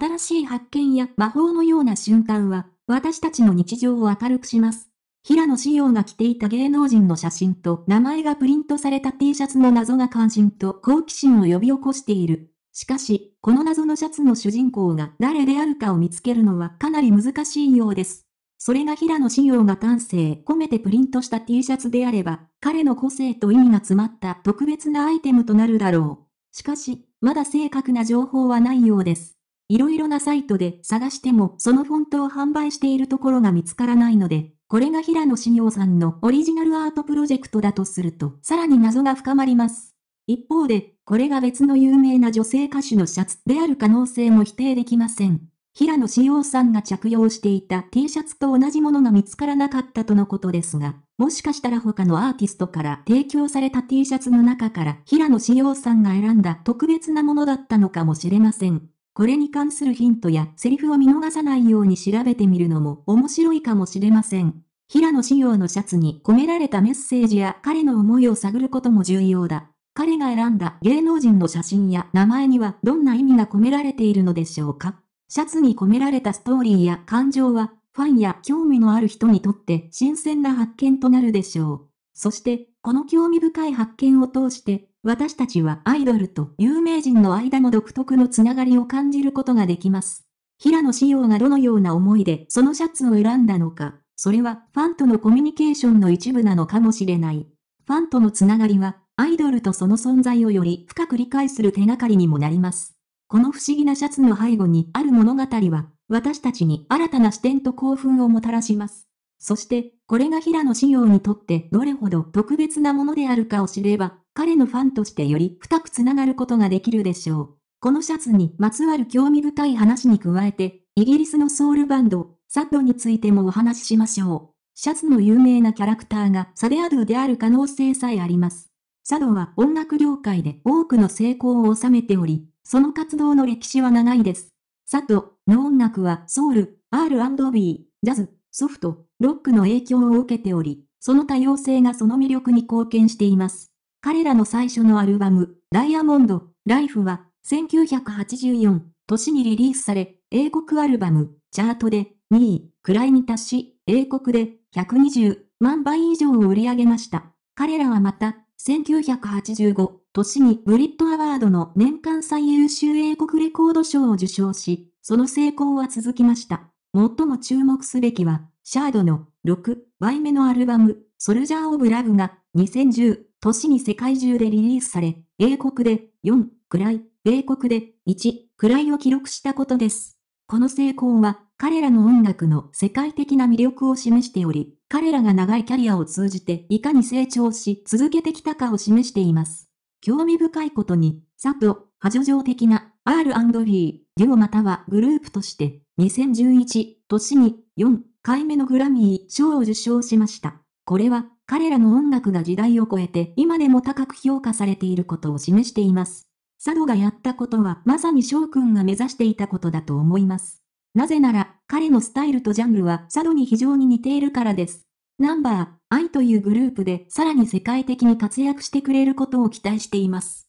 新しい発見や魔法のような瞬間は、私たちの日常を明るくします。平野紫耀が着ていた芸能人の写真と名前がプリントされた T シャツの謎が関心と好奇心を呼び起こしている。しかし、この謎のシャツの主人公が誰であるかを見つけるのはかなり難しいようです。それが平野紫耀が感性込めてプリントした T シャツであれば、彼の個性と意味が詰まった特別なアイテムとなるだろう。しかし、まだ正確な情報はないようです。いろいろなサイトで探してもそのフォントを販売しているところが見つからないので、これが平野紫耀さんのオリジナルアートプロジェクトだとすると、さらに謎が深まります。一方で、これが別の有名な女性歌手のシャツである可能性も否定できません。平野紫耀さんが着用していた T シャツと同じものが見つからなかったとのことですが、もしかしたら他のアーティストから提供された T シャツの中から平野紫耀さんが選んだ特別なものだったのかもしれません。これに関するヒントやセリフを見逃さないように調べてみるのも面白いかもしれません。平野紫耀のシャツに込められたメッセージや彼の思いを探ることも重要だ。彼が選んだ芸能人の写真や名前にはどんな意味が込められているのでしょうかシャツに込められたストーリーや感情はファンや興味のある人にとって新鮮な発見となるでしょう。そして、この興味深い発見を通して私たちはアイドルと有名人の間の独特のつながりを感じることができます。平野紫耀がどのような思いでそのシャツを選んだのか、それはファンとのコミュニケーションの一部なのかもしれない。ファンとのつながりは、アイドルとその存在をより深く理解する手がかりにもなります。この不思議なシャツの背後にある物語は、私たちに新たな視点と興奮をもたらします。そして、これが平野紫耀にとってどれほど特別なものであるかを知れば、彼のファンとしてより深くつながることができるでしょう。このシャツにまつわる興味深い話に加えて、イギリスのソウルバンド、サッドについてもお話ししましょう。シャツの有名なキャラクターがサデアドゥである可能性さえあります。サドは音楽業界で多くの成功を収めており、その活動の歴史は長いです。サドの音楽はソウル、R&B、ジャズ、ソフト、ロックの影響を受けており、その多様性がその魅力に貢献しています。彼らの最初のアルバム、ダイヤモンド、ライフは、1984年にリリースされ、英国アルバム、チャートで2位、位に達し、英国で120万倍以上を売り上げました。彼らはまた、1985年にブリットアワードの年間最優秀英国レコード賞を受賞し、その成功は続きました。最も注目すべきは、シャードの6倍目のアルバム、ソルジャー・オブ・ラブが2010年に世界中でリリースされ、英国で4くらい、米国で1くらいを記録したことです。この成功は彼らの音楽の世界的な魅力を示しており、彼らが長いキャリアを通じていかに成長し続けてきたかを示しています。興味深いことに、佐藤、波助上的な R&B、デュオまたはグループとして、2011年に4回目のグラミー賞を受賞しました。これは彼らの音楽が時代を超えて今でも高く評価されていることを示しています。佐渡がやったことはまさに翔くんが目指していたことだと思います。なぜなら、彼のスタイルとジャンルは佐渡に非常に似ているからです。ナンバー、I というグループでさらに世界的に活躍してくれることを期待しています。